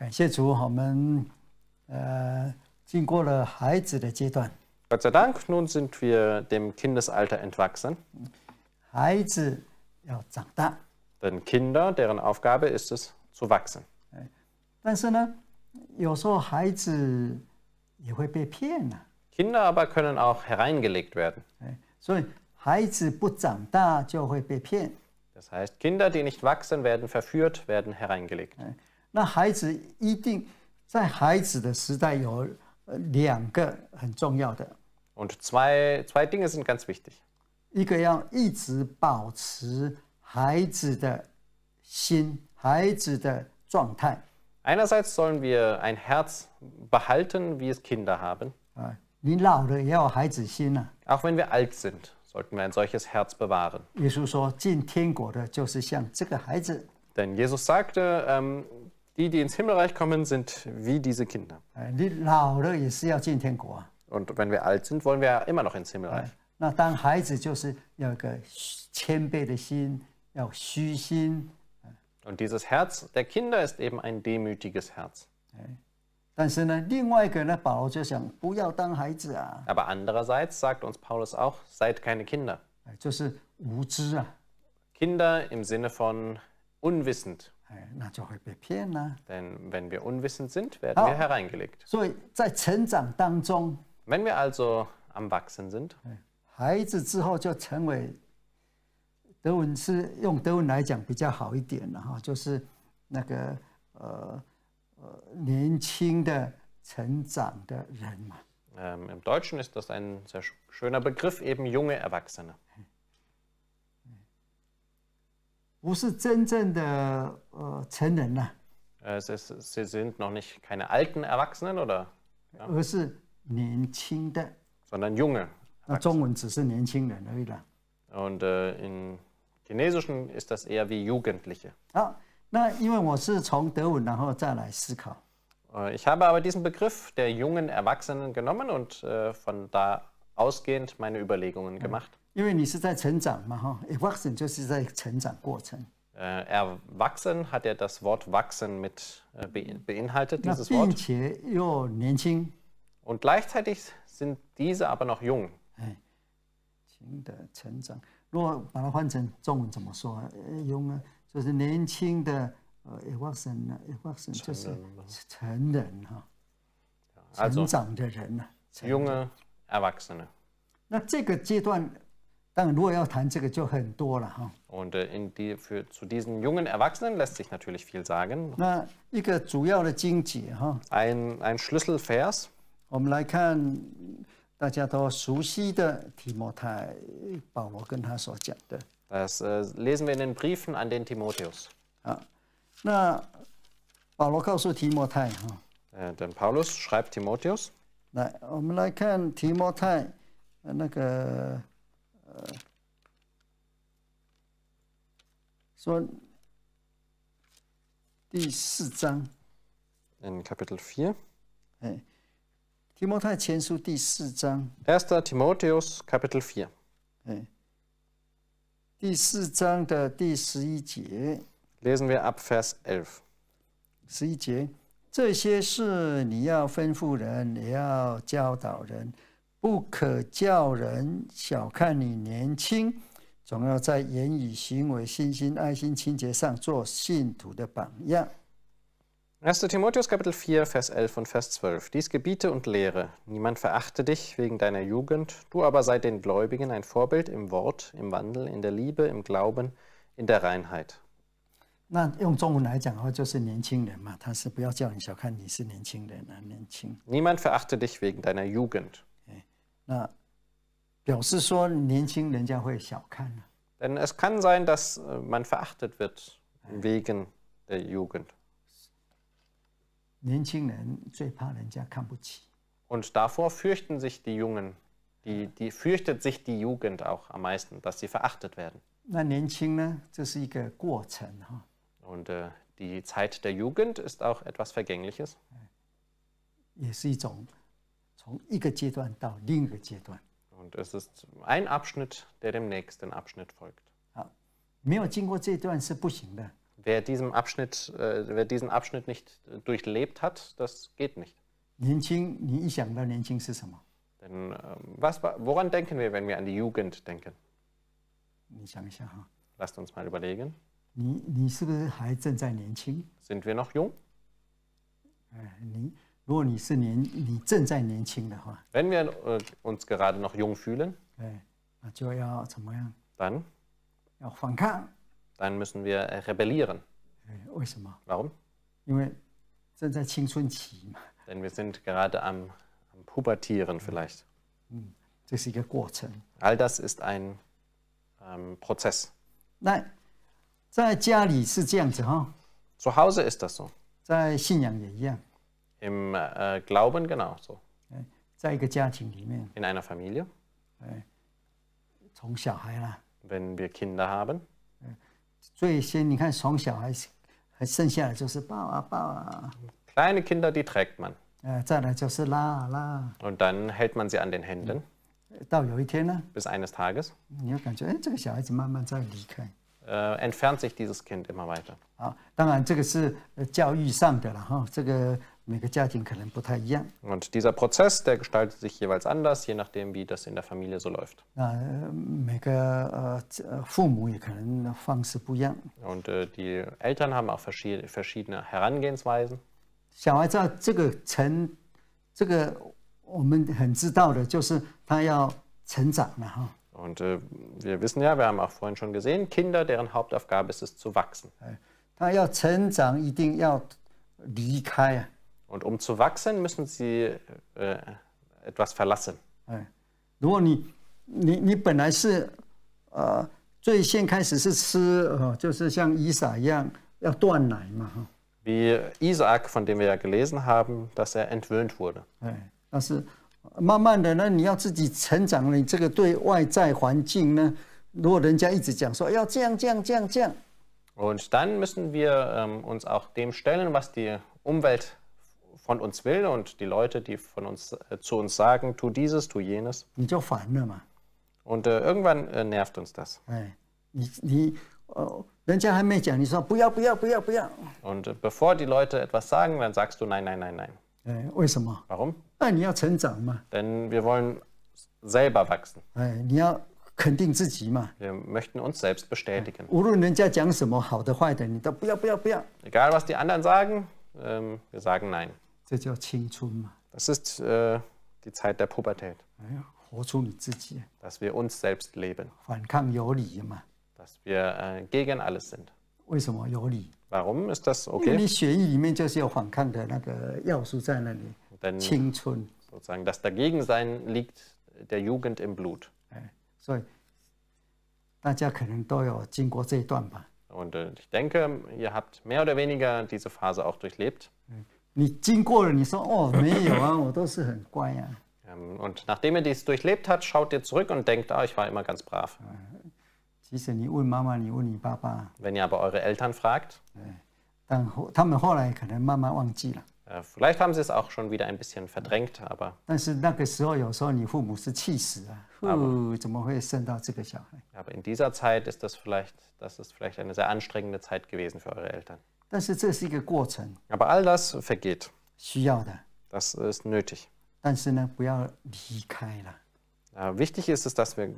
感谢主，我们呃经过了孩子的阶段。Gott sei Dank, nun sind wir dem Kindesalter entwachsen. 孩子要长大，Denn Kinder, deren Aufgabe ist es, zu wachsen. 但是呢，有时候孩子也会被骗了、Kinder aber können auch hereingelegt werden. 所以孩子不长大就会被骗。Das heißt, Kinder, die nicht wachsen, werden verführt, werden hereingelegt. Äh，那孩子一定在孩子的时代有两个很重要的。Und zwei, zwei Dinge sind ganz wichtig. 一个要一直保持孩子的心，孩子的状态。Einerseits sollen wir ein Herz behalten, wie es Kinder haben. 啊，你老了也要孩子心啊。Auch wenn wir alt sind, sollten wir ein solches Herz bewahren. 耶稣说，进天国的就是像这个孩子。Denn Jesus sagte, ähm, die, die ins Himmelreich kommen, sind wie diese Kinder. Und wenn wir alt sind, wollen wir ja immer noch ins Himmelreich. Äh, Und dieses Herz der Kinder ist eben ein demütiges Herz. Ne, Aber andererseits sagt uns Paulus auch, seid keine Kinder. Äh, Kinder im Sinne von unwissend. Denn wenn wir unwissend sind, werden wir ah. hereingelegt. Wenn wir also am Wachsen sind, Im Deutschen ist das ein sehr schöner Begriff, eben junge Erwachsene sind noch nicht keine alten Erwachsenen oder？而是年轻的。sondern junge. 那中文只是年轻人而已啦。Und äh, in Chinesischen ist das eher wie Jugendliche. 好，那因为我是从德文然后再来思考。Ich habe aber diesen Begriff der jungen Erwachsenen genommen und äh, von da ausgehend meine Überlegungen gemacht. 因为你是在成长嘛，哈，erwachsen 就是在成长过程。Äh, erwachsen hat ja das Wort wachsen mit äh, beinhaltet, dieses Wort. 并且又年轻。Und gleichzeitig sind diese aber noch jung. 哎，轻的成长，如果把它换成中文怎么说啊？jung äh，啊，就是年轻的，呃，erwachsen äh，啊，erwachsen 就是成人哈，成长的人呐，junge Erwachsene。那这个阶段当然，如果要谈这个就很多了哈。Und äh, in die für zu diesen jungen Erwachsenen lässt sich natürlich viel sagen. 那一个主要的经节哈。Ein ein Schlüsselvers. 我们来看大家都熟悉的提摩太保罗跟他所讲的。Das äh, lesen wir in den Briefen an den Timotheus. 啊，那保罗告诉提摩太哈。Denn Paulus schreibt Timotheus. 来，我们来看提摩太那个。说第四章。嗯 c a p i t a l Four。哎，提摩太前书第四章。e s t e r Timotheus, c a p i t a l Four。哎，第四章的第十一节。Lesen wir ab Vers elf。十一节，这些事你要吩咐人，你要教导人。不可叫人小看你年轻，总要在言语、行为、信心、爱心、清洁上做信徒的榜样。1. Timotheus Kapitel 4, Vers 11 und Vers 12. Dies gebiete und lehre. Niemand verachte dich wegen deiner Jugend, du aber sei den Gläubigen ein Vorbild im Wort, im Wandel, in der Liebe, im Glauben, in der Reinheit. Niemand verachte dich wegen deiner Jugend. 那表示说年轻人家会小看了。Denn es kann sein, dass äh, man verachtet wird wegen der Jugend. Und davor fürchten sich die Jungen, die, die fürchtet sich die Jugend auch am meisten, dass sie verachtet werden. Und äh, die Zeit der Jugend ist auch etwas Vergängliches. 也是一种从一个阶段到另一个阶段。Und es ist ein Abschnitt, der dem nächsten Abschnitt folgt. 啊，没有经过这段是不行的。Wer, diesem Abschnitt, äh, wer diesen Abschnitt nicht durchlebt hat, das geht nicht. 年轻，你一想到年轻是什么？Denn ähm, was, woran denken wir, wenn wir an die Jugend denken? Lasst uns mal überlegen. sind wir noch jung? 哎，你 wenn wir äh, uns gerade noch jung fühlen, dann, 要反抗。dann müssen wir äh, rebellieren. Warum? Denn wir sind gerade am, am Pubertieren vielleicht. All das ist ein ähm, Prozess. Zu Hause ist das so. 在信仰也一样。im äh, Glauben genauso. In einer Familie. Wenn wir Kinder haben. Kleine Kinder, die trägt man. Und dann hält man sie an den Händen. Bis eines Tages. 你要感觉哎，这个小孩子慢慢在离开。äh, entfernt sich dieses Kind immer weiter. 啊，当然这个是教育上的了哈，这个 und dieser Prozess, der gestaltet sich jeweils anders, je nachdem, wie das in der Familie so läuft. Äh, äh, Und äh, die Eltern haben auch verschiedene Herangehensweisen. Und wir wissen ja, wir haben auch vorhin schon gesehen, Kinder, deren Hauptaufgabe ist es zu wachsen. 他要成长，一定要离开。und um zu wachsen, müssen sie äh, etwas verlassen. Wie Isaac, von dem wir ja gelesen haben, dass er entwöhnt wurde. Und dann müssen wir ähm, uns auch dem stellen, was die Umwelt von uns will und die Leute, die von uns äh, zu uns sagen, tu dieses, tu jenes. Und äh, irgendwann äh, nervt uns das. Äh, und äh, bevor die Leute etwas sagen, dann sagst du nein, nein, nein, nein. Warum? Denn wir wollen selber wachsen. Wir möchten uns selbst bestätigen. Egal was die anderen sagen, ähm, wir sagen nein. 这叫青春嘛。Das ist äh, die Zeit der Pubertät. 哎呀，活出你自己，Dass wir uns selbst leben. 反抗有理嘛？Dass wir äh, gegen alles sind. 为什么有理？Warum ist das 因为 okay? 你血液里面就是有反抗的那个要素在那里。Denn 青春，sozusagen das Dagegensein liegt der Jugend im Blut. Und äh, ich denke, ihr habt mehr oder weniger diese Phase auch durchlebt. 你经过了，你说哦，没有啊，我都是很乖啊。Und nachdem ihr dies durchlebt habt, schaut ihr zurück und denkt, ah, ich war immer ganz brav. Äh, Wenn ihr aber eure Eltern fragt, vielleicht haben sie es auch schon wieder ein bisschen verdrängt, aber. Aber in dieser Zeit ist das vielleicht, das ist vielleicht eine sehr anstrengende Zeit gewesen für eure Eltern. 但是这是一个过程，Aber all das vergeht. 需要的。Das ist nötig. Wichtig ist es, dass wir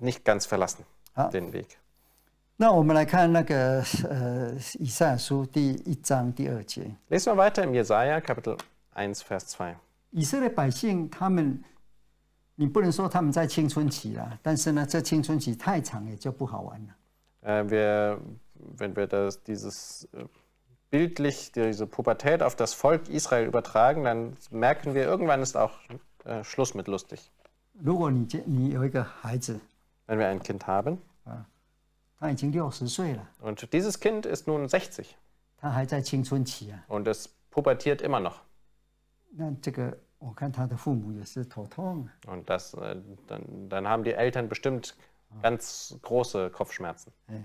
nicht ganz verlassen den Weg. 那我们来看那个呃以赛亚书第一章第二节，Lesen äh, äh, wir weiter im Jesaja Kapitel 1, Vers 2. 以色列百姓他们，你不能说他们在青春期啦，但是呢，这青春期太长也就不好玩了。Äh, Wir wenn wir das, dieses äh, bildlich, diese Pubertät auf das Volk Israel übertragen, dann merken wir, irgendwann ist auch äh, Schluss mit lustig. Wenn wir ein Kind haben, ah. und dieses Kind ist nun 60. Und es pubertiert immer noch. Oh, und das, äh, dann, dann haben die Eltern bestimmt ah. ganz große Kopfschmerzen. Eh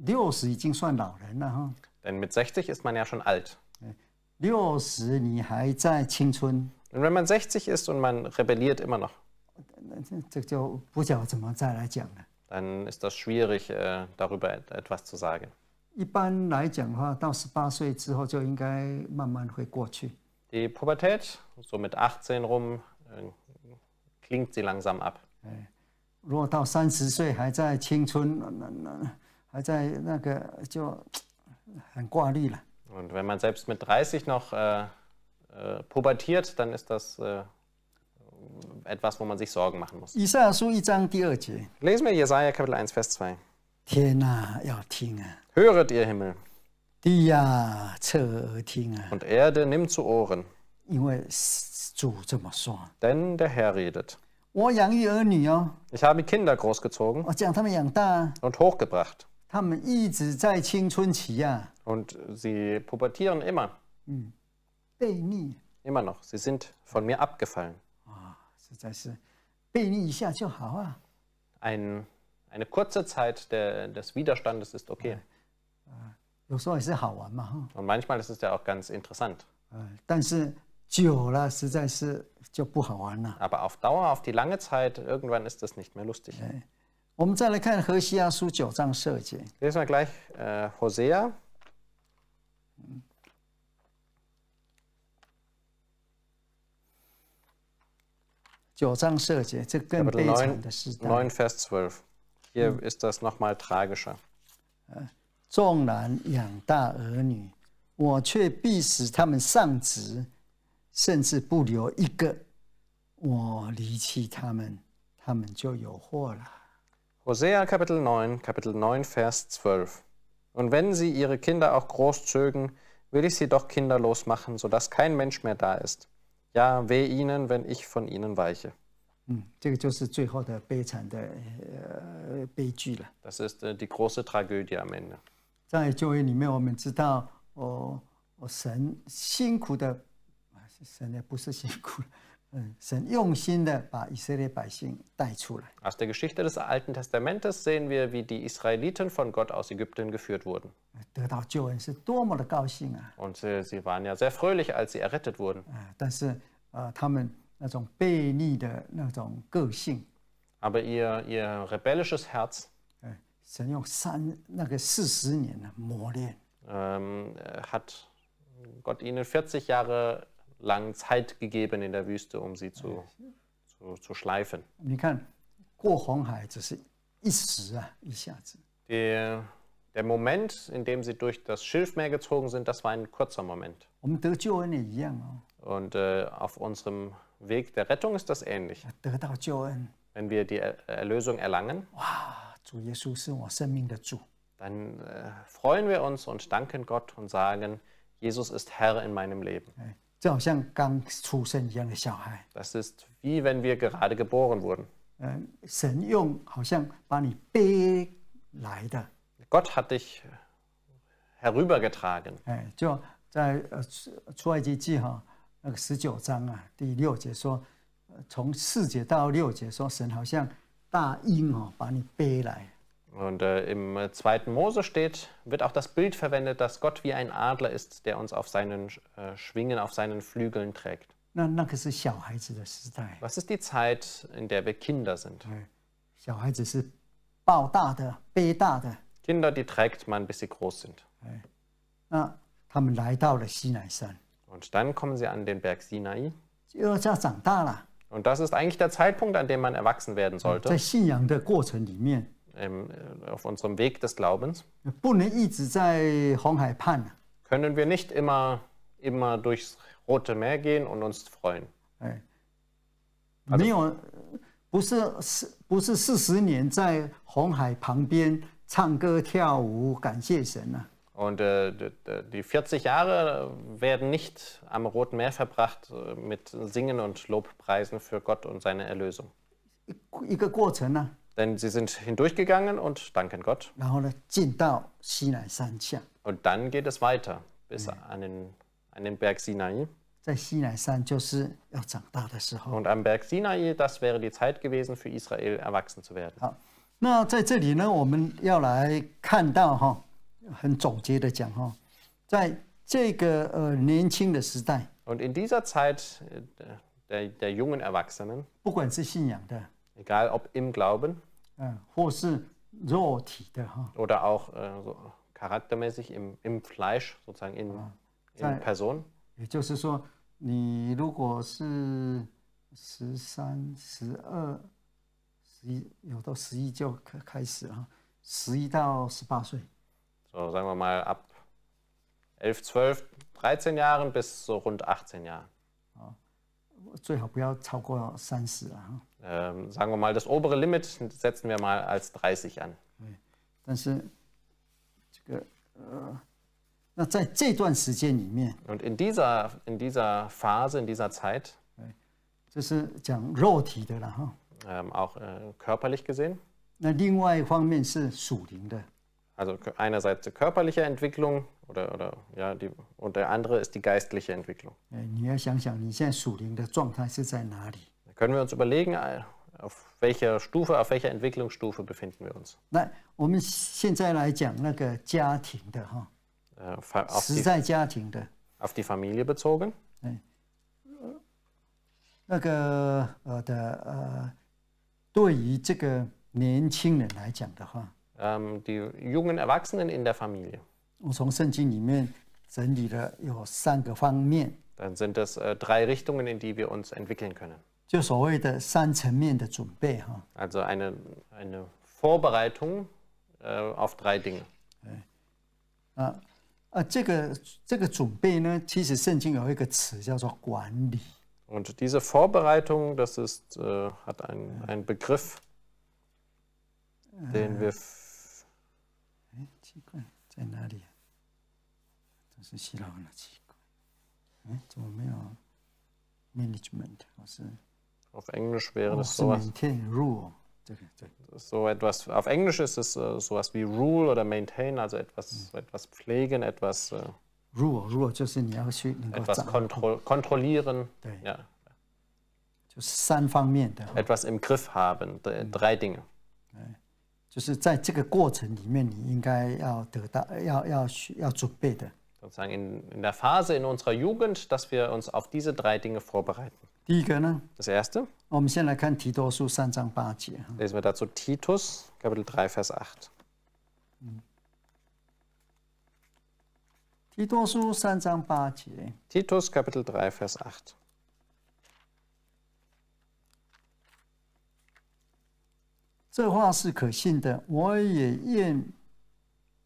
denn mit 60 ist man ja schon alt. und wenn man 60 ist und man rebelliert immer noch, dann ist das schwierig, äh，darüber etwas zu sagen. Die Pubertät, so mit 18 rum, äh，klingt sie langsam ab. 如果到三十岁还在青春，那那那还在那个就很挂虑了。Und wenn man selbst mit 30 noch äh, äh, pubertiert, dann ist das äh, etwas, wo man sich Sorgen machen muss. Lesen wir Jesaja Kapitel 1, Vers 2. 天啊，要听啊！Höret ihr Himmel. 地呀，侧耳听啊！Und Erde nimmt zu Ohren. 因为主这么说。Denn der Herr redet. 我养育儿女哦。Ich habe Kinder großgezogen. 我将他们养大。Und hochgebracht. Und sie pubertieren immer. Immer noch. Sie sind von mir abgefallen. 啊，实在是悖逆一下就好啊。Ein eine kurze Zeit der, des Widerstandes ist okay. Und manchmal ist es ja auch ganz interessant. Aber auf Dauer, auf die lange Zeit, irgendwann ist das nicht mehr lustig. Äh，我们再来看《何西阿书》九章十二节。德斯玛克莱赫，何西阿。九章十二节，这更悲惨的时代。Neun Vers zwölf. Hier ist das nochmal tragischer. 众男养大儿女，我却必使他们丧职，甚至不留一个。我离弃他们，他们就有祸了。Hosea Kapitel 9, Kapitel 9, Vers 12. Und wenn sie ihre Kinder auch groß zögen, will ich sie doch kinderlos machen, sodass kein Mensch mehr da ist. Ja, weh ihnen, wenn ich von ihnen weiche. Das ist äh, die große Tragödie am Ende. 在旧约里面，我们知道，哦，神辛苦的，神也不是辛苦了。aus der Geschichte des Alten Testamentes sehen wir, wie die Israeliten von Gott aus Ägypten geführt wurden. Und sie, waren ja sehr fröhlich, als sie errettet wurden. Aber ihr, ihr rebellisches Herz ähm, hat Gott ihnen 40 Jahre langen Zeit gegeben in der Wüste, um sie zu, zu, zu schleifen. 你看，过红海只是一时啊，一下子。Der, der Moment, in dem sie durch das Schilfmeer gezogen sind, das war ein kurzer Moment. Oh. Und äh, auf unserem Weg der Rettung ist das ähnlich. Wenn wir die Erlösung erlangen, ah, dann äh, freuen wir uns und danken Gott und sagen, Jesus ist Herr in meinem Leben. 哎，就好像刚出生一样的小孩。Das ist wie wenn wir gerade geboren wurden. 嗯，神用好像把你背来的。Gott hat dich herübergetragen。哎，就在《出出埃及记》哈，那个十九章啊，第六节说，从四节到六节说，神好像大鹰哈把你背来。Und äh, im zweiten Mose steht, wird auch das Bild verwendet, dass Gott wie ein Adler ist, der uns auf seinen äh, Schwingen, auf seinen Flügeln trägt. Was ist die Zeit, in der wir Kinder sind? Kinder, die trägt man, bis sie groß sind. Und dann kommen sie an den Berg Sinai. Und das ist eigentlich der Zeitpunkt, an dem man erwachsen werden sollte. Äh, äh, auf unserem Weg des Glaubens, können wir nicht immer, immer durchs Rote Meer gehen und uns freuen. Also, 没有，不是四不是四十年在红海旁边唱歌跳舞感谢神啊。Und äh, die 40 Jahre werden nicht am Roten Meer verbracht äh, mit Singen und Lobpreisen für Gott und seine Erlösung. 一个过程呢、啊。denn sie sind hindurchgegangen und danken Gott. Und dann geht es weiter bis an, den, an den Berg Sinai. Und am Berg Sinai, das wäre die Zeit gewesen, für Israel erwachsen zu werden. 那在这里呢，我们要来看到哈，很总结的讲哈，在这个呃年轻的时代，und in dieser Zeit äh, der der jungen Erwachsenen，不管是信仰的，egal ob im Glauben äh, 或是肉体的哈。Oder auch äh, charaktermäßig im, im Fleisch, sozusagen in, in Person. 也就是说，你如果是十三、十二、十一，有到十一就开开始啊，十一到十八岁。So sagen wir mal ab elf, zwölf, dreizehn Jahren bis so rund achtzehn Jahren. 最好不要超过三十啊。嗯、sagen wir mal, das obere Limit setzen wir mal als dreißig an. 但是这个呃，那在这段时间里面。Und in dieser in dieser Phase in dieser Zeit. 对，这是讲肉体的了哈。Auch körperlich gesehen. 那另外一方面是属灵的。Also einerseits die körperliche Entwicklung oder, oder ja, die, und der andere ist die geistliche Entwicklung. Da können wir uns überlegen, äh, auf welcher Stufe, auf welcher Entwicklungsstufe befinden wir uns? 那我们现在来讲那个家庭的哈，呃，实在家庭的，auf die Familie bezogen? bezogen。哎，那个呃的呃，对于这个年轻人来讲的话。ähm, die jungen Erwachsenen in der Familie. Dann sind das äh, drei Richtungen, in die wir uns entwickeln können. Also eine, eine Vorbereitung äh, auf drei Dinge. Äh, ah, ah, Und diese Vorbereitung, das ist, äh, hat einen, einen Begriff, den wir 器官在哪里、啊？都是西拉的器官。哎，怎么没有 Management？我是。Auf Englisch wäre das sowas. Maintain Rule. So etwas, auf Englisch ist es uh, sowas wie Rule oder Maintain, also etwas, mhm. etwas pflegen, etwas, uh, Rule, Rule, etwas kontrol kontrollieren. Ja. Etwas im Griff haben, drei Dinge. 对就是在这个过程里面，你应该要得到、要要要准备的。Sozusagen in, in der Phase in unserer Jugend, dass wir uns auf diese drei Dinge vorbereiten. das erste. Lesen wir dazu Titus, Kapitel 3, Vers 8. Titus, Kapitel 3, Vers 8. 这话是可信的。我也愿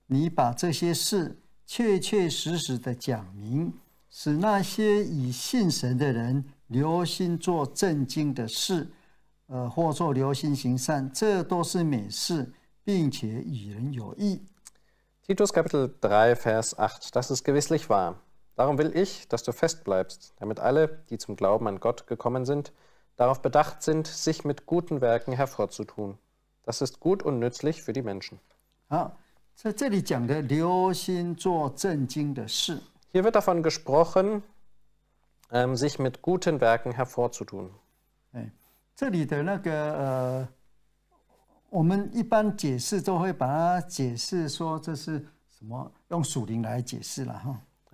你把这些事确确实实的讲明，使那些以信神的人留心做正经的事，呃，或做留心行善，这都是美事，并且与人有益。Titus Kapitel drei, Vers acht. Das ist gewisslich wahr. Darum will ich, dass du fest bleibst, damit alle, die zum Glauben an Gott gekommen sind, darauf bedacht sind, sich mit guten Werken hervorzutun. Das ist gut und nützlich für die Menschen. hier wird davon gesprochen, ähm, sich mit guten Werken hervorzutun.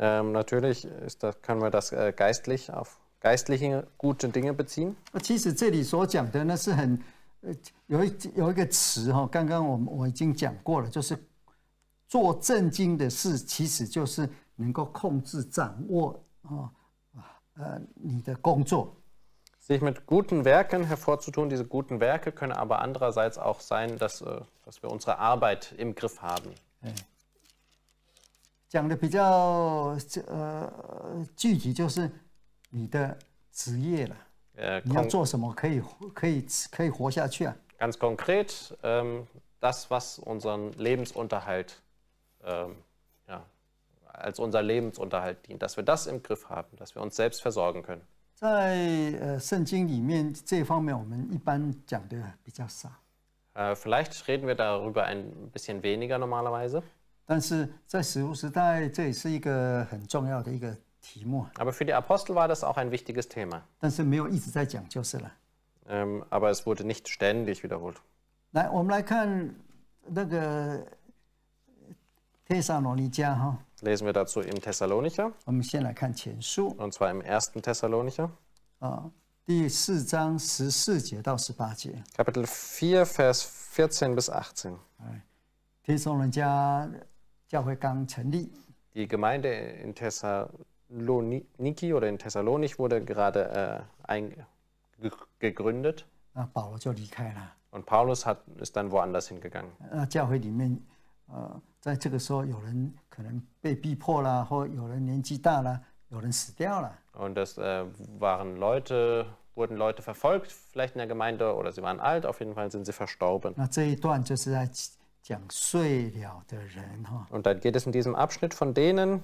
Ähm, natürlich ist das, können wir das äh, geistlich auf geistliche gute Dinge beziehen. 其实这里所讲的呢是很呃，有一有一个词哈，刚刚我们我已经讲过了，就是做正经的事，其实就是能够控制、掌握啊，呃，你的工作。Sich mit guten Werken hervorzutun, diese guten Werke können aber andererseits auch sein, dass dass wir unsere Arbeit im Griff haben. 讲的比较呃具体，就是你的职业了。Äh, Ganz konkret ähm, das, was unseren Lebensunterhalt ähm, ja, als unser Lebensunterhalt dient, dass wir das im Griff haben, dass wir uns selbst versorgen können. 在呃圣经里面这方面，我们一般讲的比较少。Äh, vielleicht reden wir darüber ein bisschen weniger normalerweise. 但是在使徒时代，这也是一个很重要的一个题目。Aber für die Apostel war das auch ein wichtiges Thema. aber es wurde nicht ständig wiederholt. 来，我们来看那个帖撒罗尼迦哈。Lesen wir dazu im Thessalonicher. Und zwar im ersten Thessalonicher, 啊，第四章十四节到十八节。Kapitel 4, Vers 14 bis 18. 帖撒罗尼迦教会刚成立，Die Gemeinde in Thessalonicher Thessaloniki oder in Thessalonich wurde gerade äh, gegründet. Ah, Und Paulus hat, ist dann woanders hingegangen. Und es äh, waren Leute, wurden Leute verfolgt, vielleicht in der Gemeinde, oder sie waren alt, auf jeden Fall sind sie verstorben. Und dann geht es in diesem Abschnitt von denen,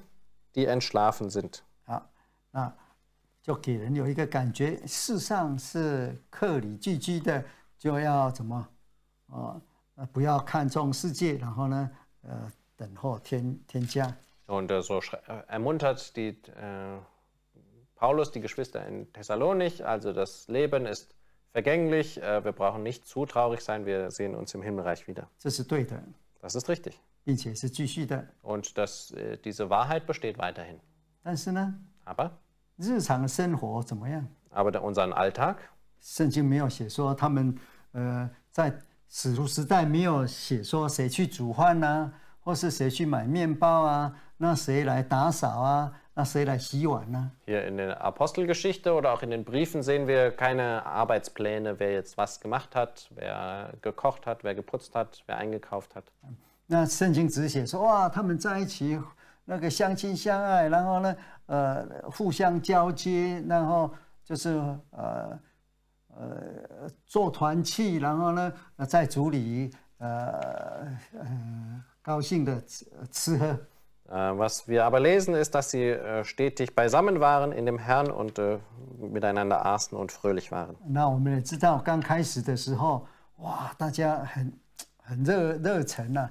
die entschlafen sind. Und äh, so ermuntert die, äh, Paulus die Geschwister in Thessalonich, also das Leben ist vergänglich, äh, wir brauchen nicht zu traurig sein, wir sehen uns im Himmelreich wieder. Das ist richtig. 并且是继续的。Und dass äh, diese Wahrheit besteht weiterhin. 但是呢，aber 日常生活怎么样？Aber unseren Alltag? 圣经没有写说他们呃在使徒时代没有写说谁去煮饭呐、啊，或是谁去买面包啊，那谁来打扫啊？Hier in der Apostelgeschichte oder auch in den Briefen sehen wir keine Arbeitspläne, wer jetzt was gemacht hat, wer gekocht hat, wer geputzt hat, wer eingekauft hat. 那圣经只写说哇，他们在一起，那个相亲相爱，然后呢，呃，互相交接，然后就是呃，呃，做团契，然后呢，在主里，呃，嗯，高兴的吃。呃，was wir aber lesen ist, dass sie stetig beisammen waren in dem Herrn und miteinander aßen und fröhlich waren. 那我们也知道，刚开始的时候，哇，大家很很热热诚呢。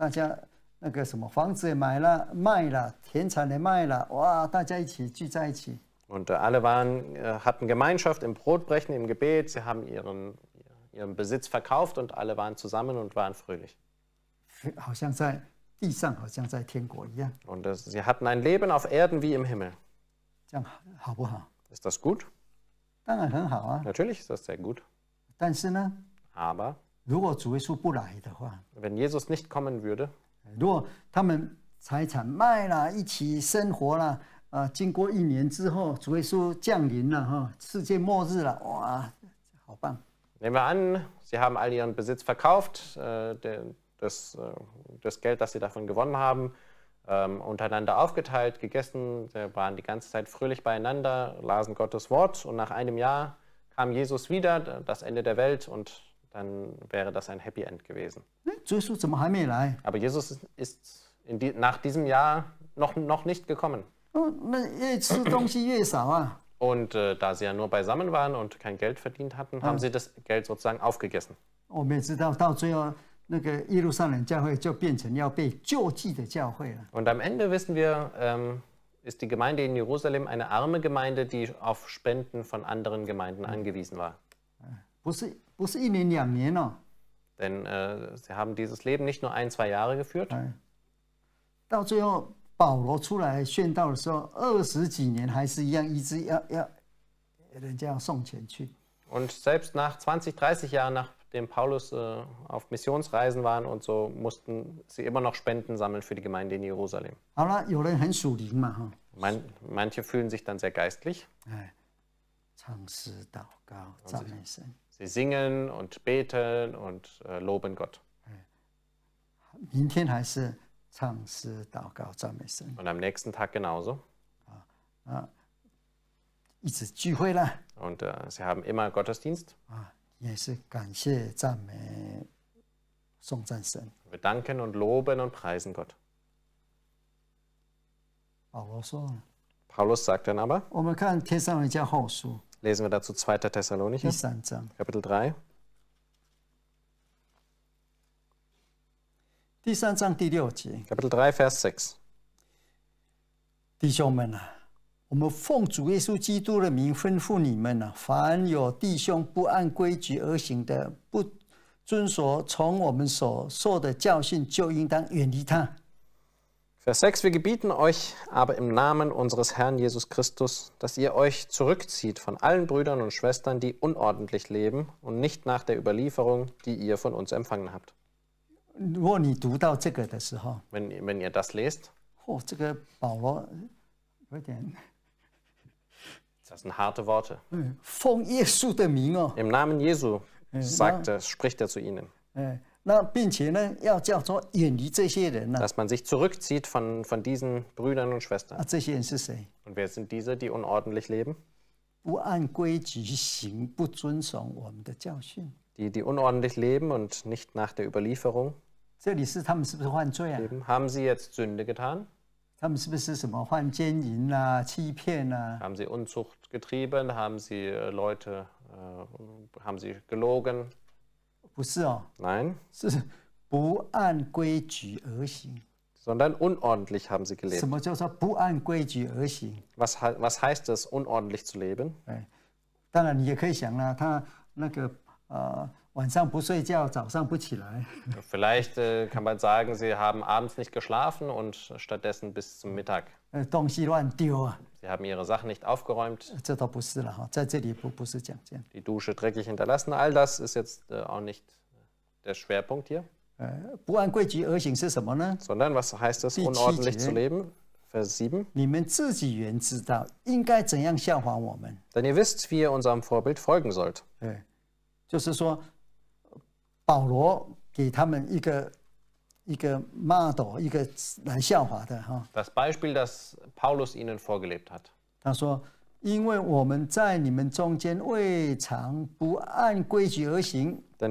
大家那个什么房子也买了、卖了，田产也卖了，哇，大家一起聚在一起。Und alle waren, äh, hatten Gemeinschaft im Brotbrechen, im Gebet. Sie haben ihren, ihren Besitz verkauft und alle waren zusammen und waren fröhlich. 好像在地上，好像在天国一样。Und sie hatten ein Leben auf Erden wie im Himmel. Ist das gut? Natürlich ist das sehr gut. Aber. 如果主耶稣不来的话，Wenn Jesus nicht kommen würde，如果他们财产卖了，一起生活了，啊，经过一年之后，主耶稣降临了，哈，世界末日了，哇，好棒！Nehmen wir an, Sie haben all Ihren Besitz verkauft, äh, das, äh, das, Geld, das Sie davon gewonnen haben, ähm, untereinander aufgeteilt, gegessen, waren die ganze Zeit fröhlich beieinander, lasen Gottes Wort und nach einem Jahr kam Jesus wieder, äh, das Ende der Welt und dann wäre das ein Happy End gewesen. Hm? Aber Jesus ist die, nach diesem Jahr noch, noch nicht gekommen. Äh, und äh, da sie ja nur beisammen waren und kein Geld verdient hatten, haben sie das Geld sozusagen aufgegessen. Und am Ende wissen wir, ähm, ist die Gemeinde in Jerusalem eine arme Gemeinde, die auf Spenden von anderen Gemeinden hm. angewiesen war. Äh, 不是 denn äh, sie haben dieses Leben nicht nur ein, zwei Jahre geführt. Und selbst nach 20, 30 Jahren, nachdem Paulus äh, auf Missionsreisen waren und so, mussten sie immer noch Spenden sammeln für die Gemeinde in Jerusalem. 好了，有人很属灵嘛，哈。Man, manche fühlen sich dann sehr geistlich. Sie singen und beten und äh, loben Gott. Und am nächsten Tag genauso. Ah, ah. Und äh, sie haben immer Gottesdienst. Ah, Wir danken und loben und preisen Gott. Paulus oh. sagt dann aber, lesen wir dazu zweiter Thessalonicher Kapitel drei 第三章第六节 Kapitel drei Vers sechs. 彼此相待，要彼此相爱，如同我爱你们一样。Vers 6, wir gebieten euch aber im Namen unseres Herrn Jesus Christus, dass ihr euch zurückzieht von allen Brüdern und Schwestern, die unordentlich leben und nicht nach der Überlieferung, die ihr von uns empfangen habt. 如果你读到这个的时候，Wenn, wenn ihr das lest, das sind harte Worte. Im Namen Jesu sagte, spricht er zu ihnen. Äh, 那并且呢，要叫做远离这些人呢、啊。Dass man sich zurückzieht von, von diesen Brüdern und Schwestern. 啊，这些人是谁？Und wer sind diese, die unordentlich leben? 不按规矩行，不遵从我们的教训。Die, die unordentlich leben und nicht nach der Überlieferung. 这里是他们是不是犯罪啊 leben. Haben sie jetzt Sünde getan? haben sie Unzucht getrieben? Haben sie äh, Leute, äh, haben sie gelogen? 不是哦，Nein, 是不按规矩而行。sondern unordentlich haben sie gelebt. 么叫做不按规矩而行？Was, hei- was heißt es, unordentlich zu leben? 哎，当然你也可以想啦，他那个呃晚上不睡觉，早上不起来。Vielleicht äh, kann man sagen, sie haben abends nicht geschlafen und stattdessen bis zum Mittag. 呃，东西乱丢啊。Sie äh, haben ihre Sachen nicht aufgeräumt. 这倒不是了哈，在这里不不是讲这样。Die Dusche dreckig hinterlassen, all das ist jetzt äh, auch nicht der Schwerpunkt hier. 呃，不按规矩而行是什么呢？Sondern was heißt es, unordentlich zu leben? Vers 7. Denn ihr wisst, wie ihr unserem Vorbild folgen sollt. 对，就是说保罗给他们一个一个 model，一个来效法的哈。Das Beispiel, das Paulus ihnen vorgelebt hat. Denn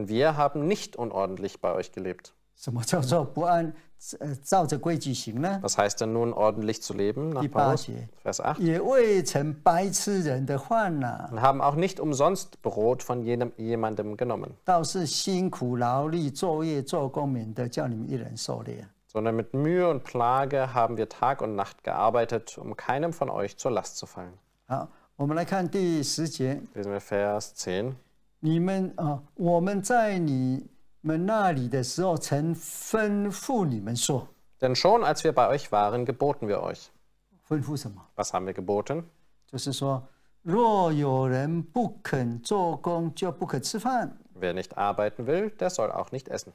wir haben nicht unordentlich bei euch gelebt. Was heißt denn nun, ordentlich zu leben? Nach Paulus? Vers 8. Und haben auch nicht umsonst Brot von jenem, jemandem genommen. Sondern mit Mühe und Plage haben wir Tag und Nacht gearbeitet, um keinem von euch zur Last zu fallen. Lesen wir Vers 10. 你们啊，我们在你。们那里的时候曾吩咐你们说：“Denn schon, als wir bei euch waren, geboten wir euch. 命咐什么？Was haben wir geboten？就是说，若有人不肯做工，就不可吃饭。Wer nicht arbeiten will, der soll auch nicht essen.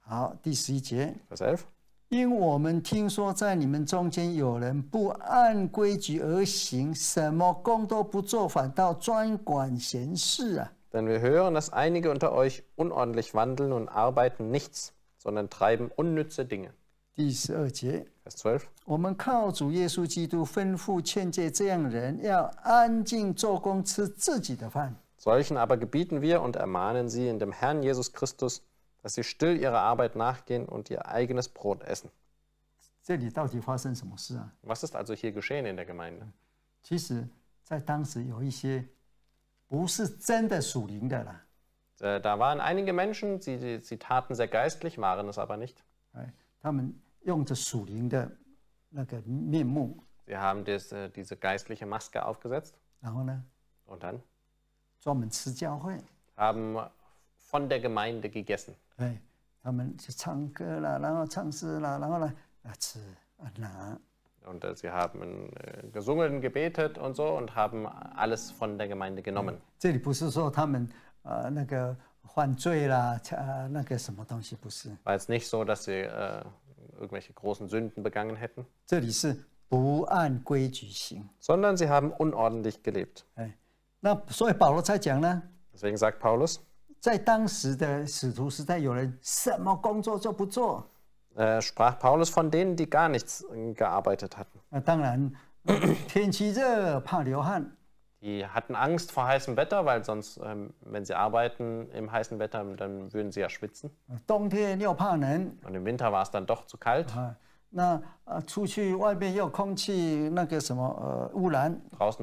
好，第十一节。Was ist F？因我们听说，在你们中间有人不按规矩而行，什么工都不做，反倒专管闲事啊！Denn wir hören, dass einige unter euch unordentlich wandeln und arbeiten nichts, sondern treiben unnütze Dinge. 第十二节，Vers 12. 我们靠主耶稣基督吩咐劝诫这样人，要安静做工，吃自己的饭。Solchen aber gebieten wir und ermahnen sie in dem Herrn Jesus Christus, dass sie still ihrer Arbeit nachgehen und ihr eigenes Brot essen. 这里到底发生什么事啊？Was ist also hier geschehen in der Gemeinde? 其实，在当时有一些 äh, da waren einige Menschen, sie, sie taten sehr geistlich, waren es aber nicht. Sie haben das, äh, diese geistliche Maske aufgesetzt äh? Und dann Haben von der Gemeinde gegessen. 哎，他们去唱歌啦，然后唱诗啦，然后呢，啊吃啊拿，und äh, sie haben äh, gesungen, gebetet und so und haben alles von der Gemeinde genommen. War jetzt nicht so, dass sie äh, irgendwelche großen Sünden begangen hätten, Sondern sie haben unordentlich gelebt. Deswegen sagt Paulus, 在当时的使徒时代，有人什么工作都不做，äh, sprach Paulus von denen, die gar nichts gearbeitet hatten. Die hatten Angst vor heißem Wetter, weil sonst, ähm, wenn sie arbeiten im heißen Wetter, dann würden sie ja schwitzen. Und im Winter war es dann doch zu kalt. Draußen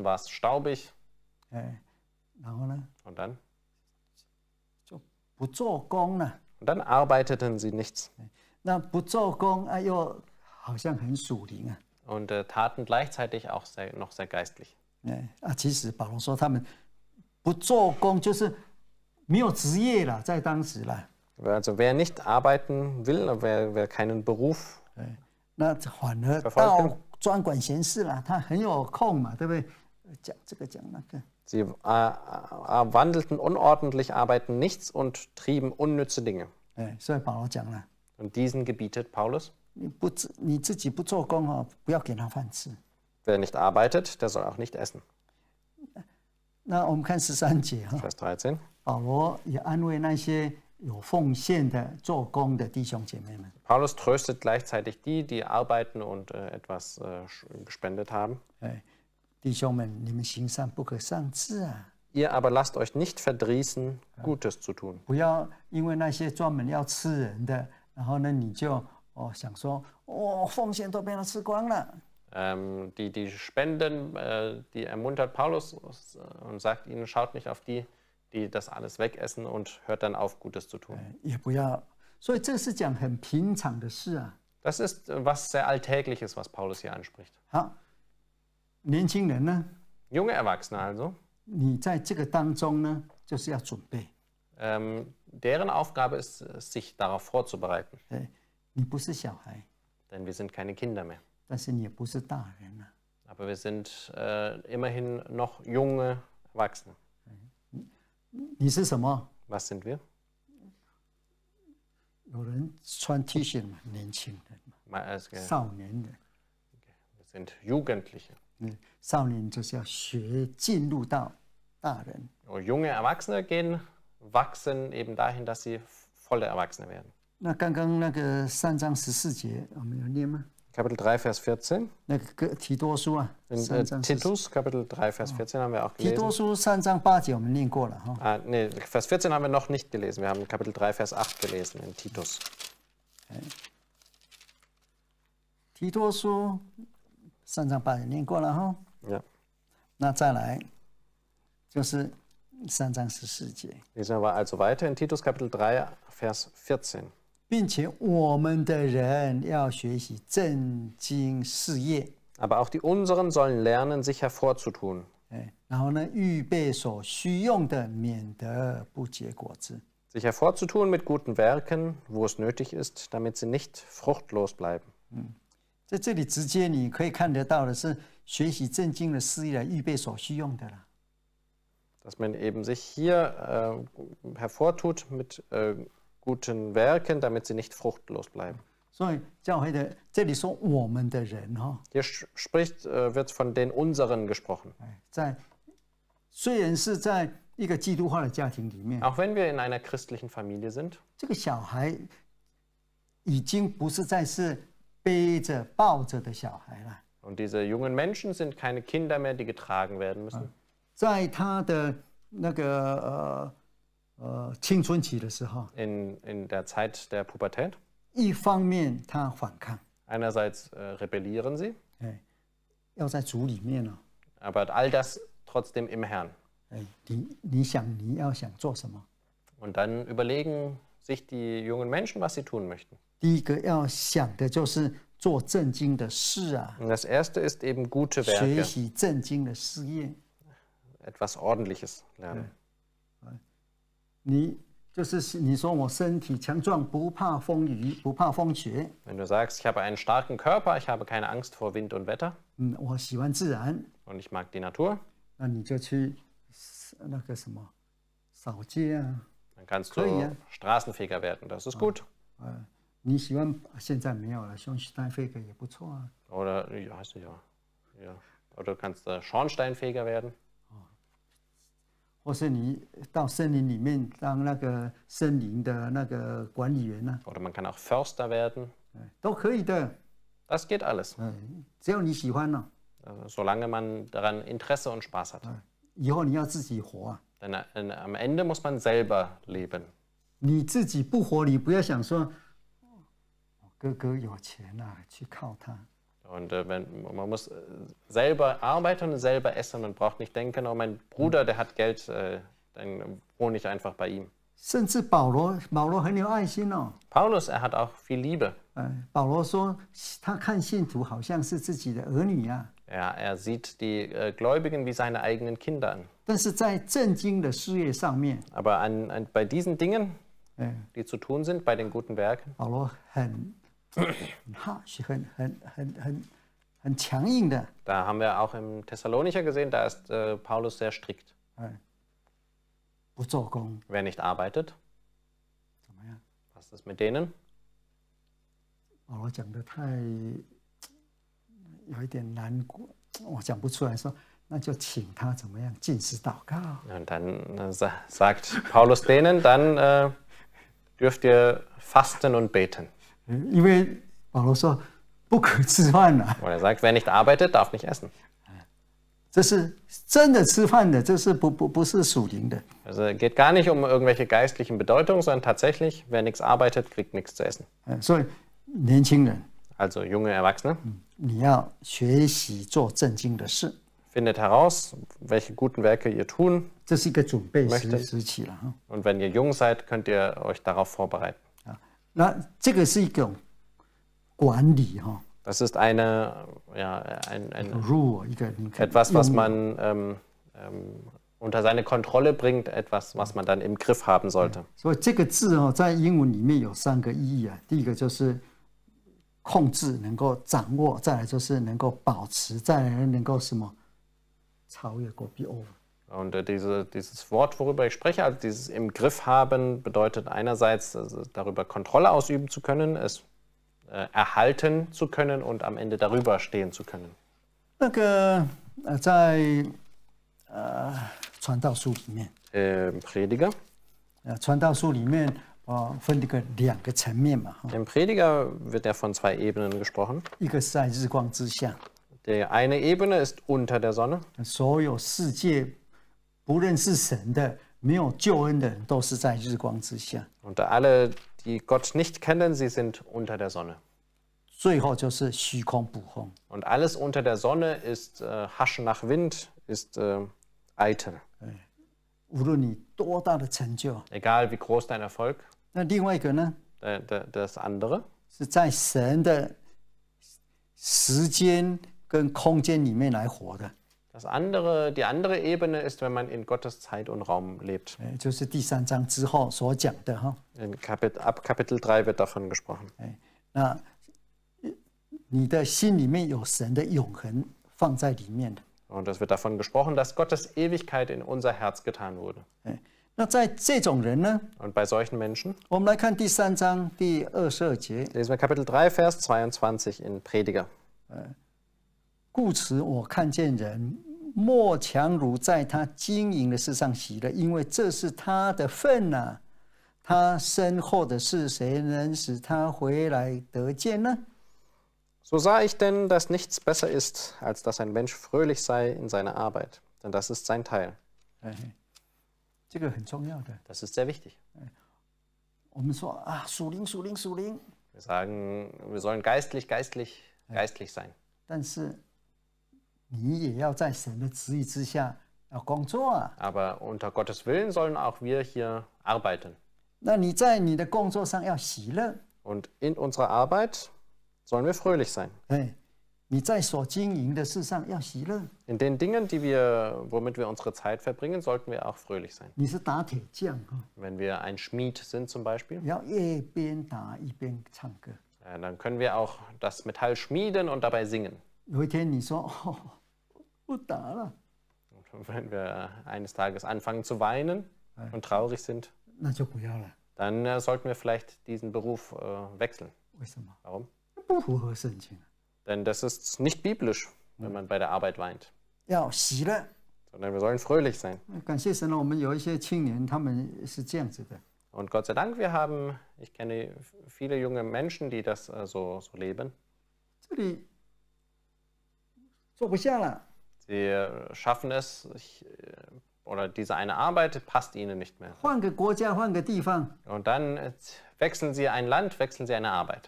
war es staubig. Und dann? 不做工了。Und dann arbeiteten sie nichts. 那不做工啊，又好像很属灵啊。Und taten gleichzeitig auch sehr noch sehr geistlich. 哎啊，其实保罗说他们不做工，就是没有职业了，在当时了。Also wer nicht arbeiten will oder wer keinen Beruf. 哎，那反而到专管闲事了。他很有空嘛，对不对？讲这个，讲那个。Sie wandelten unordentlich, arbeiten nichts und trieben unnütze Dinge. 哎，所以保罗讲了。Und diesen gebietet Paulus? Wer nicht arbeitet, der soll auch nicht essen. Vers 13. Paulus tröstet gleichzeitig die, die arbeiten und äh, etwas äh, gespendet haben. Ihr aber lasst euch nicht verdrießen, Gutes zu tun. 不要因为那些专门要吃人的。然后呢，你就哦想说，哦，奉献都被他吃光了。Ähm, die, die Spenden, äh, die ermuntert Paulus äh, und sagt ihnen, schaut nicht auf die, die das alles wegessen und hört dann auf, Gutes zu tun. Das ist was sehr Alltägliches, was Paulus hier anspricht. Junge Erwachsene also. 你在这个当中呢，就是要准备。Ähm, Deren Aufgabe ist es, sich darauf vorzubereiten. Äh, denn wir sind keine Kinder mehr. Aber wir sind äh, immerhin noch junge Erwachsene. Was sind wir? Äh, wir sind Jugendliche. Äh, oh, junge Erwachsene gehen wachsen eben dahin, dass sie volle Erwachsene werden. Kapitel 3, Vers 14. In, äh, Titus, Kapitel 3, Vers 14 haben wir auch gelesen. 多书三章八节我们念过了哈。Ah, nee, Vers 14 haben wir noch nicht gelesen. Wir haben Kapitel 3, Vers 8 gelesen in Titus. Titus, 提多书三章八节念过了哈。Ja. 那再来就是三章十四节。Lesen wir also weiter in Titus Kapitel 3, Vers 14. 并且我们的人要学习正经事业，Aber auch die unseren sollen lernen, sich hervorzutun, 哎，然后呢，预备所需用的，免得不结果子。sich hervorzutun mit guten Werken, wo es nötig ist, damit sie nicht fruchtlos bleiben. 在这里直接你可以看得到的是，学习正经的事业来预备所需用的啦。dass man eben sich hier äh, hervortut mit äh, guten Werken, damit sie nicht fruchtlos bleiben. Hier spricht, äh, wird von den unseren gesprochen. Auch wenn wir in einer christlichen Familie sind, und diese jungen Menschen sind keine Kinder mehr, die getragen werden müssen, 在他的那个呃呃青春期的时候，in in der Zeit der Pubertät，一方面他反抗，einerseits rebellieren sie，哎，要在主里面呢，aber all das trotzdem im Herrn，哎，你你想你要想做什么？und dann überlegen sich die jungen Menschen，was sie tun möchten。第一个要想的就是做正经的事啊，das erste ist eben gute Werke，学习正经的事业。etwas Ordentliches lernen. Wenn du sagst, ich habe einen starken Körper, ich habe keine Angst vor Wind und Wetter hm, und ich mag die Natur, dann kannst du Cool, Straßenfeger werden. Das ist gut. 呃，你喜欢现在没有了，像史丹菲格也不错啊。Oder ja, ja. ja. Oder du kannst äh, Schornsteinfeger werden. 或是你到森林里面当那个森林的那个管理员呢？或者，man kann auch Förster werden，都可以的。Das geht alles。哎，只要你喜欢呢。Solange man daran Interesse und Spaß hat。Denn am Ende muss man selber leben。你自己不 Und äh, wenn, man muss äh, selber arbeiten und selber essen Man braucht nicht denken, oh, mein Bruder, der hat Geld, äh, dann wohne ich einfach bei ihm. Genau. Paulus, er hat auch viel Liebe. 呃，保罗说他看信徒好像是自己的儿女呀、啊。Ja, äh, er sieht die äh, Gläubigen wie seine eigenen Kinder an. Aber an, an, bei diesen Dingen, die zu tun sind, bei den guten Werken, 很很很很很强硬的。Da haben wir auch im Thessalonicher gesehen, da ist äh, Paulus sehr strikt. 哎，不做工 Wer nicht arbeitet, 怎么样？was ist mit denen? dann sagt Paulus denen, dann äh, dürft ihr fasten und beten. 因为保罗说不可吃饭呐、啊。Oder sagt, wer nicht arbeitet, darf nicht essen. 这是真的吃饭的，这是不不不是属灵的。Also geht gar nicht um irgendwelche geistlichen Bedeutungen, sondern tatsächlich, wer nichts arbeitet, kriegt nichts zu essen. 所以年轻人，also äh, junge Erwachsene, 你要学习做正经的事。Findet heraus, welche guten Werke ihr tun möchtet. Und wenn ihr jung seid, könnt ihr euch darauf vorbereiten. 那这个是一种管理，哈。Das ist eine ja ein eine Rule，一个一个 etwas，was man unter seine Kontrolle bringt，etwas，was man dann im Griff haben sollte。所以这个字哈，在英文里面有三个意义啊。第一个就是控制，能够掌握；再来就是能够保持；再来能够什么超越，go beyond。Und äh, diese, dieses Wort, worüber ich spreche, also dieses im Griff haben, bedeutet einerseits, also darüber Kontrolle ausüben zu können, es äh, erhalten zu können und am Ende darüber stehen zu können. 那个呃，在呃传道书里面，Im äh, ähm, Prediger. Im äh, Prediger wird ja von zwei Ebenen gesprochen. Die eine Ebene ist unter der Sonne. 所有世界不认识神的、没有救恩的人，都是在日光之下。Und alle, die Gott nicht kennen, sie sind unter der Sonne. 最后就是虚空捕风。Und alles unter der Sonne ist äh, Haschen nach Wind, ist äh, eitel. 无论你多大的成就，Egal wie groß dein Erfolg, 那另外一个呢，äh, d- das andere 是在神的时间跟空间里面来活的。das andere, die andere Ebene ist, wenn man in Gottes Zeit und Raum lebt. 哎，就是第三章之后所讲的哈。In Kapit ab Kapitel 3 wird davon gesprochen. Und es wird davon gesprochen, dass Gottes Ewigkeit in unser Herz getan wurde. Und bei solchen Menschen, lesen wir Kapitel 3, Vers 22 in Prediger. Äh so sah ich denn, dass nichts besser ist, als dass ein Mensch fröhlich sei in seiner Arbeit, denn das ist sein Teil. Das ist sehr wichtig. Wir sagen, wir sollen geistlich, geistlich, geistlich sein. 你也要在神的旨意之下要工作啊。Aber unter Gottes Willen sollen auch wir hier arbeiten. 那你在你的工作上要喜乐。Und in unserer Arbeit sollen wir fröhlich sein. 哎，你在所经营的事上要喜乐。In den Dingen, die wir, womit wir unsere Zeit verbringen, sollten wir auch fröhlich sein. 你是打铁匠啊，Wenn wir ein Schmied sind zum Beispiel, 你要一边打一边唱歌。äh, dann können wir auch das Metall schmieden und dabei singen. 有一天你说哦，Utara. Und wenn wir eines Tages anfangen zu weinen und traurig sind, dann äh, sollten wir vielleicht diesen Beruf äh, wechseln. Warum? Denn das ist nicht biblisch, wenn man bei der Arbeit weint. Sondern wir sollen fröhlich sein. Und Gott sei Dank, wir haben, ich kenne viele junge Menschen, die das äh, so, so leben. 这里做不下了。Sie schaffen es, ich, äh, oder diese eine Arbeit passt ihnen nicht mehr. Und dann äh, wechseln sie ein Land, wechseln sie eine Arbeit.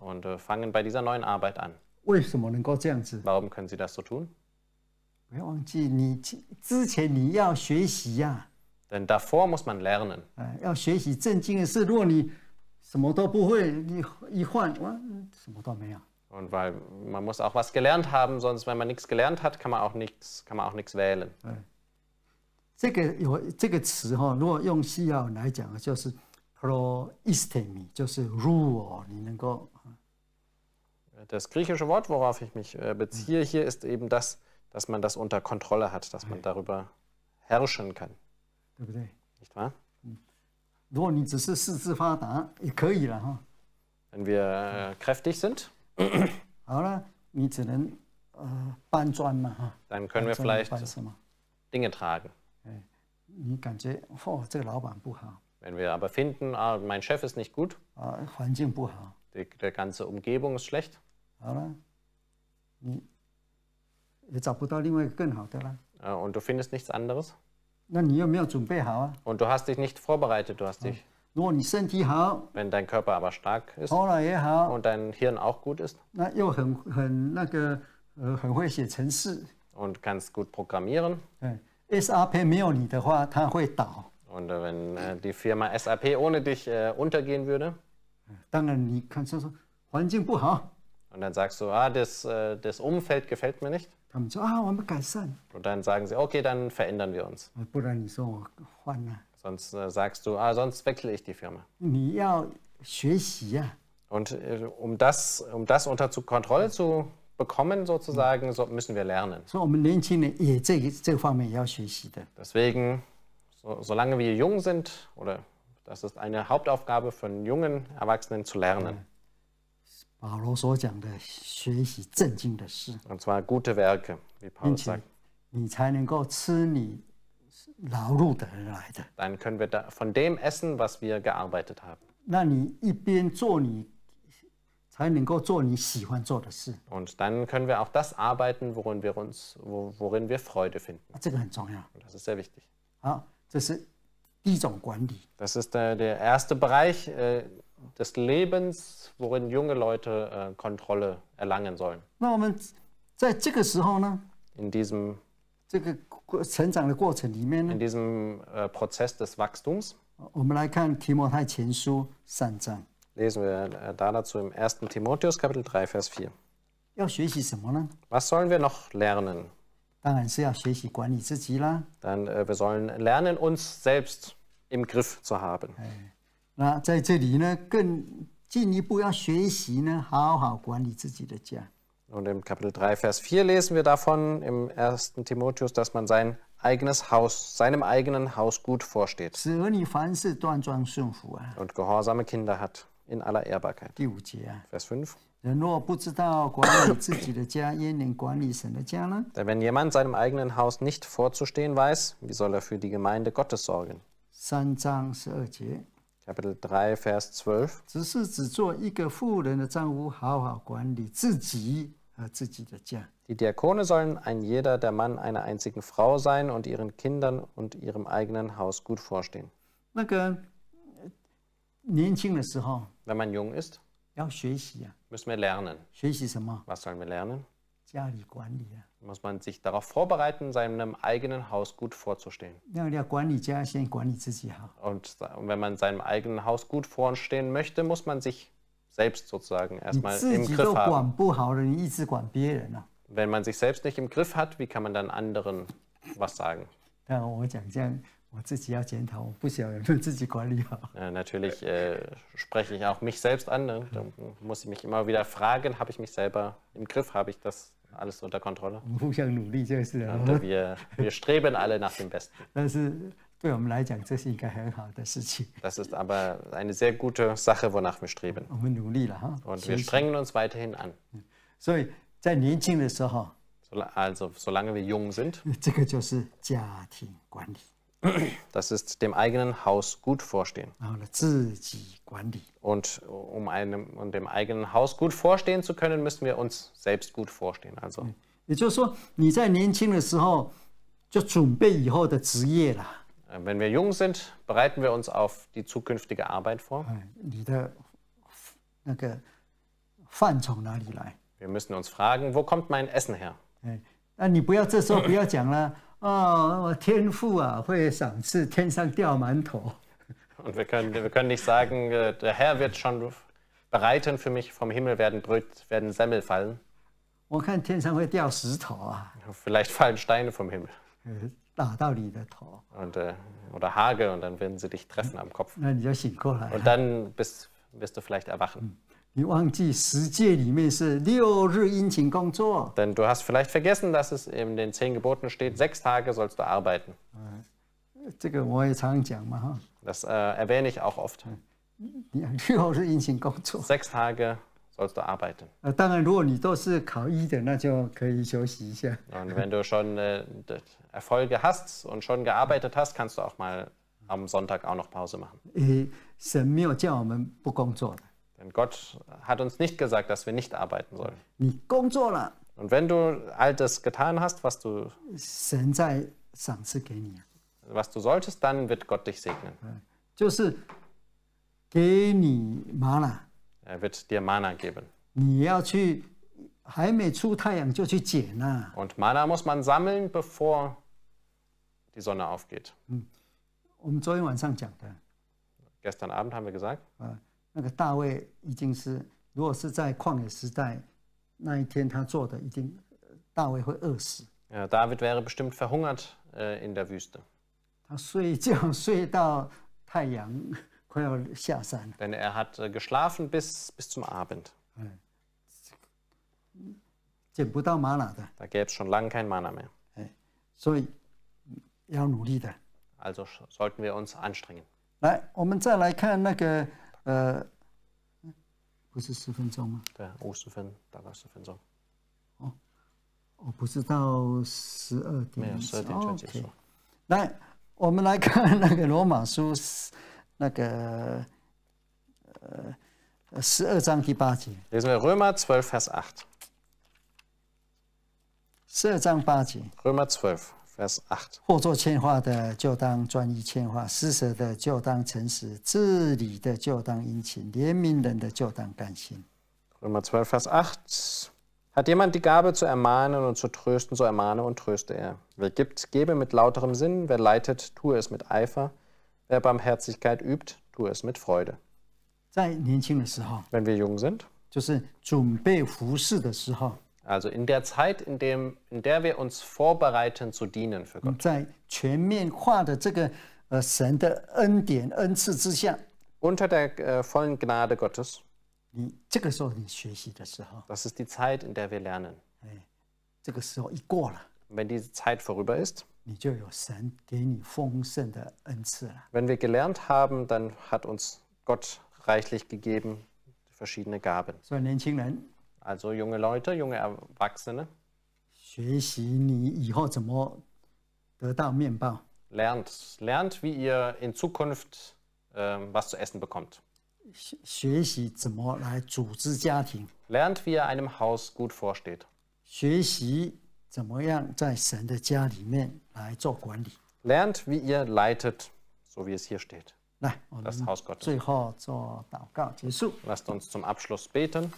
Und äh, fangen bei dieser neuen Arbeit an. Warum können sie das so tun? Denn davor muss man lernen. Wenn man 要学习正经的事，如果你什么都不会，你一换，哇，什么都没有。und weil man muss auch was gelernt haben, sonst wenn man nichts gelernt hat, kann man auch nichts, kann man auch nichts wählen. Das griechische Wort, worauf ich mich äh, beziehe hier, ist eben das, dass man das unter Kontrolle hat, dass man darüber herrschen kann. Nicht wahr? Wenn wir äh, kräftig sind. Äh, dann können wir vielleicht Dinge tragen. Oh, Wenn wir aber finden, ah, mein Chef ist nicht gut. 啊，环境不好。Die, ah, die ganze Umgebung ist schlecht. Hm. und du findest nichts anderes. und du hast dich nicht vorbereitet, du hast dich wenn dein Körper aber stark ist und dein Hirn auch gut ist äh, und kannst gut programmieren，对，SAP Und äh, wenn äh, die Firma SAP ohne dich untergehen würde? Und dann sagst du, ah, das, das Umfeld gefällt mir nicht. Ah, und dann sagen sie, okay, dann verändern wir uns. Sonst äh, sagst du, ah, sonst wechsle ich die Firma. Und äh, um das, um das unter zu Kontrolle zu bekommen, sozusagen, so müssen wir lernen. Deswegen, so, solange wir jung sind, oder das ist eine Hauptaufgabe von jungen Erwachsenen zu lernen. Und zwar gute Werke, wie 并 Paulus sagt. Dann können wir da von dem essen, was wir gearbeitet haben. Und dann können wir auch das arbeiten, worin wir, uns, worin wir Freude finden. Das ist sehr wichtig. Das ist der, der erste Bereich äh, des Lebens, worin junge Leute äh, Kontrolle erlangen sollen. Ne? In diesem 成长的过程里面呢 in diesem äh, Prozess des Wachstums. 我们来看提摩太前书三章，Lesen wir äh, da dazu im 1. Timotheus Kapitel 3 Vers 4. Was sollen wir noch lernen? 当然是要学习管理自己啦。Dann äh, wir sollen lernen uns selbst im Griff zu haben. 那在这里呢，更进一步要学习呢，好好管理自己的家。und im Kapitel 3, Vers 4 lesen wir davon im 1. Timotheus, dass man sein eigenes Haus, seinem eigenen Haus gut vorsteht. Und gehorsame Kinder hat in aller Ehrbarkeit. Vers 5. Denn wenn jemand seinem eigenen Haus nicht vorzustehen weiß, wie soll er für die Gemeinde Gottes sorgen? Kapitel 3, Vers 12. Äh, die Diakone sollen ein jeder der Mann einer einzigen Frau sein und ihren Kindern und ihrem eigenen Haus gut vorstehen. Äh, wenn man jung ist, müssen wir lernen. Was sollen wir lernen? Muss man sich darauf vorbereiten, seinem eigenen Haus gut vorzustehen. Und wenn man seinem eigenen Haus gut vorstehen möchte, muss man sich selbst sozusagen erstmal im Griff haben. Wenn man sich selbst nicht im Griff hat, wie kann man dann anderen was sagen? natürlich äh, spreche ich auch mich selbst an. Ne? Da muss ich mich immer wieder fragen, habe ich mich selber im Griff, habe ich das alles unter Kontrolle? wir, wir streben alle nach dem Besten. 对我们来讲，这是一个很好的事情。Das ist aber eine sehr gute Sache, wonach wir streben. 我们努力了哈。Und wir strengen uns weiterhin an. 所以在年轻的时候，also solange wir jung sind, 这个就是家庭管理。Das ist dem eigenen Haus gut vorstehen. Und um, einem, um dem eigenen Haus gut vorstehen zu können, müssen wir uns selbst gut vorstehen. Also. 也就是说，你在年轻的时候就准备以后的职业了。äh, wenn wir jung sind, bereiten wir uns auf die zukünftige Arbeit vor. Äh, ne, wir müssen uns fragen, wo kommt mein Essen her? Äh, ne? ah, oh, Und wir können, wir können nicht sagen, der Herr wird schon bereiten für mich, vom Himmel werden, Bröt, werden Semmel fallen. Vielleicht fallen Steine vom Himmel. 打到你的头。Und, äh, oder Hagel und dann werden sie dich treffen am Kopf. Und dann bist, wirst du vielleicht erwachen. Hm. Denn du hast vielleicht vergessen, dass es in den zehn Geboten steht, sechs Tage sollst du arbeiten. Das äh, erwähne ich auch oft. Hm. Sechs Tage arbeiten sollst du arbeiten. Und wenn du schon äh, Erfolge hast und schon gearbeitet hast, kannst du auch mal am Sonntag auch noch Pause machen. Denn Gott hat uns nicht gesagt, dass wir nicht arbeiten sollen. Und wenn du all das getan hast, was du, was du solltest, dann wird Gott dich segnen. 就是给你麻了。er wird dir Mana geben. Und Mana muss man sammeln, bevor die Sonne aufgeht. Gestern Abend haben wir gesagt. David wäre bestimmt verhungert äh, in der Wüste. 他睡觉睡到太阳。denn er hat äh, geschlafen bis, bis zum Abend. Da gäbe es schon lange kein Mana mehr. Also sollten wir uns anstrengen. 来，我们再来看那个呃，不是十分钟吗？对，五十分，大概十分钟。哦，我不是到十二点，没有十二点就结束。来，我们来看那个罗马书。那个呃十二章第八节。Lesen wir Römer 12, Vers 8. 十二章八节。Römer 12. Vers 8. 或做欠话的，就当专一欠话；施舍的，就当诚实；治理的，就当殷勤；怜悯人的，就当甘心。Römer 12, Vers 8. Hat jemand die Gabe zu ermahnen und zu trösten, so ermahne und tröste er. Wer gibt, gebe mit lauterem Sinn. Wer leitet, tue es mit Eifer. Wer Barmherzigkeit übt, tue es mit Freude. Wenn wir jung sind, also in der Zeit, in, dem, in der wir uns vorbereiten zu dienen für Gott unter der äh, vollen Gnade Gottes, das ist die Zeit, in der wir lernen. wenn diese Zeit vorüber ist, wenn wir gelernt haben, dann hat uns Gott reichlich gegeben verschiedene Gaben. Also junge Leute, junge Erwachsene, 学习你以后怎么得到面包，lernt, lernt, wie ihr in Zukunft ähm, was zu essen bekommt. Lernt, wie ihr einem Haus gut vorsteht. 学习怎么样在神的家里面 Lernt, wie ihr leitet, so wie es hier steht. Das Haus Gottes. Lasst uns zum Abschluss beten.